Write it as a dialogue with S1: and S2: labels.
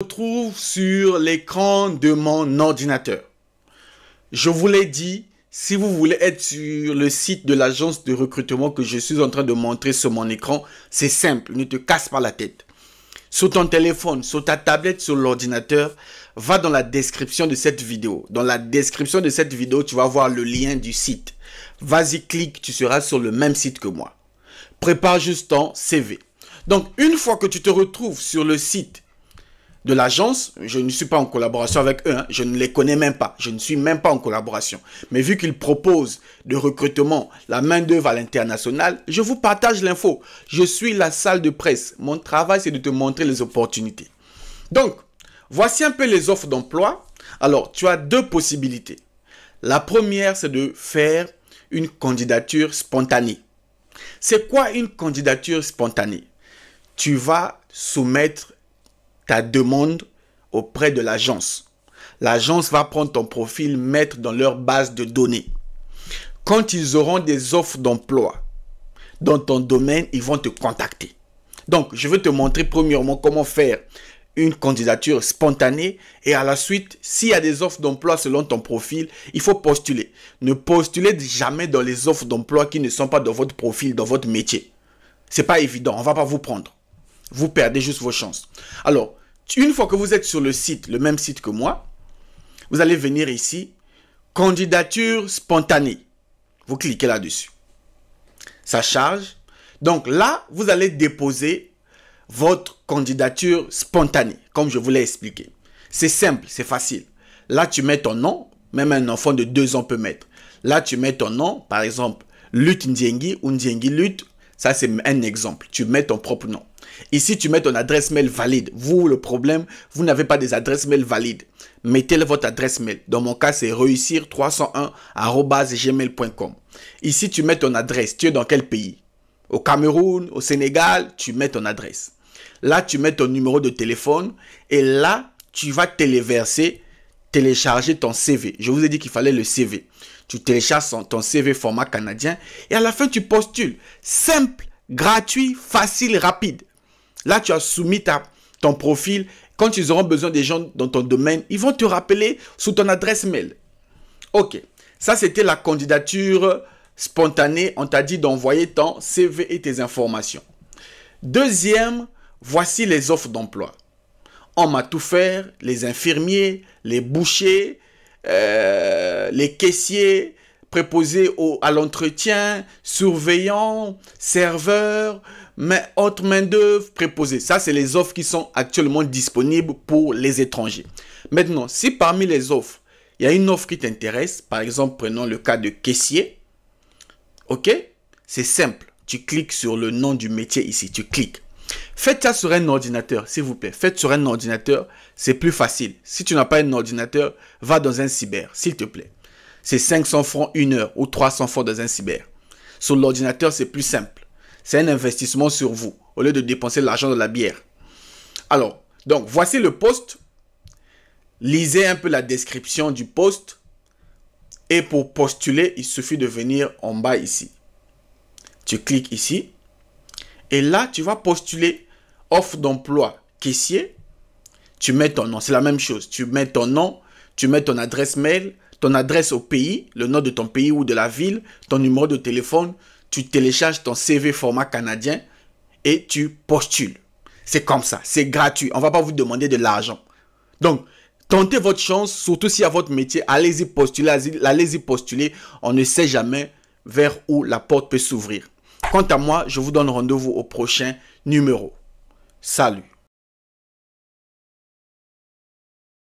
S1: retrouve sur l'écran de mon ordinateur. Je vous l'ai dit, si vous voulez être sur le site de l'agence de recrutement que je suis en train de montrer sur mon écran, c'est simple, ne te casse pas la tête. Sur ton téléphone, sur ta tablette, sur l'ordinateur, va dans la description de cette vidéo. Dans la description de cette vidéo, tu vas voir le lien du site. Vas-y, clique, tu seras sur le même site que moi. Prépare juste ton CV. Donc, une fois que tu te retrouves sur le site de l'agence, je ne suis pas en collaboration avec eux, hein. je ne les connais même pas, je ne suis même pas en collaboration. Mais vu qu'ils proposent de recrutement la main-d'œuvre à l'international, je vous partage l'info. Je suis la salle de presse. Mon travail, c'est de te montrer les opportunités. Donc, voici un peu les offres d'emploi. Alors, tu as deux possibilités. La première, c'est de faire une candidature spontanée. C'est quoi une candidature spontanée Tu vas soumettre ta demande auprès de l'agence. L'agence va prendre ton profil, mettre dans leur base de données. Quand ils auront des offres d'emploi dans ton domaine, ils vont te contacter. Donc, je vais te montrer premièrement comment faire une candidature spontanée et à la suite, s'il y a des offres d'emploi selon ton profil, il faut postuler. Ne postulez jamais dans les offres d'emploi qui ne sont pas dans votre profil, dans votre métier. C'est pas évident, on va pas vous prendre. Vous perdez juste vos chances. Alors, une fois que vous êtes sur le site, le même site que moi, vous allez venir ici, candidature spontanée. Vous cliquez là-dessus. Ça charge. Donc là, vous allez déposer votre candidature spontanée, comme je vous l'ai expliqué. C'est simple, c'est facile. Là, tu mets ton nom, même un enfant de deux ans peut mettre. Là, tu mets ton nom, par exemple, Lut Ndiengi ou Ndiengi Lut. Ça, c'est un exemple. Tu mets ton propre nom. Ici, tu mets ton adresse mail valide. Vous, le problème, vous n'avez pas des adresses mail valides. Mettez-le votre adresse mail. Dans mon cas, c'est réussir301.gmail.com. Ici, tu mets ton adresse. Tu es dans quel pays Au Cameroun, au Sénégal, tu mets ton adresse. Là, tu mets ton numéro de téléphone et là, tu vas téléverser, télécharger ton CV. Je vous ai dit qu'il fallait le CV. Tu télécharges ton CV format canadien et à la fin, tu postules. Simple, gratuit, facile, rapide. Là, tu as soumis ton profil. Quand ils auront besoin des gens dans ton domaine, ils vont te rappeler sous ton adresse mail. OK. Ça, c'était la candidature spontanée. On t'a dit d'envoyer ton CV et tes informations. Deuxième, voici les offres d'emploi. On m'a tout fait. les infirmiers, les bouchers, euh, les caissiers, Préposé au, à l'entretien, surveillant, serveur, mais autre main-d'œuvre préposé. Ça, c'est les offres qui sont actuellement disponibles pour les étrangers. Maintenant, si parmi les offres, il y a une offre qui t'intéresse, par exemple, prenons le cas de caissier, ok C'est simple. Tu cliques sur le nom du métier ici, tu cliques. Faites ça sur un ordinateur, s'il vous plaît. Faites sur un ordinateur, c'est plus facile. Si tu n'as pas un ordinateur, va dans un cyber, s'il te plaît c'est 500 francs une heure ou 300 francs dans un cyber. Sur l'ordinateur, c'est plus simple. C'est un investissement sur vous au lieu de dépenser l'argent dans la bière. Alors, donc voici le poste. Lisez un peu la description du poste. Et pour postuler, il suffit de venir en bas ici. Tu cliques ici. Et là, tu vas postuler offre d'emploi caissier. Tu mets ton nom. C'est la même chose. Tu mets ton nom, tu mets ton adresse mail, ton adresse au pays, le nom de ton pays ou de la ville, ton numéro de téléphone, tu télécharges ton CV format canadien et tu postules. C'est comme ça, c'est gratuit. On ne va pas vous demander de l'argent. Donc, tentez votre chance, surtout si à votre métier, allez-y postuler, allez-y postuler. On ne sait jamais vers où la porte peut s'ouvrir. Quant à moi, je vous donne rendez-vous au prochain numéro. Salut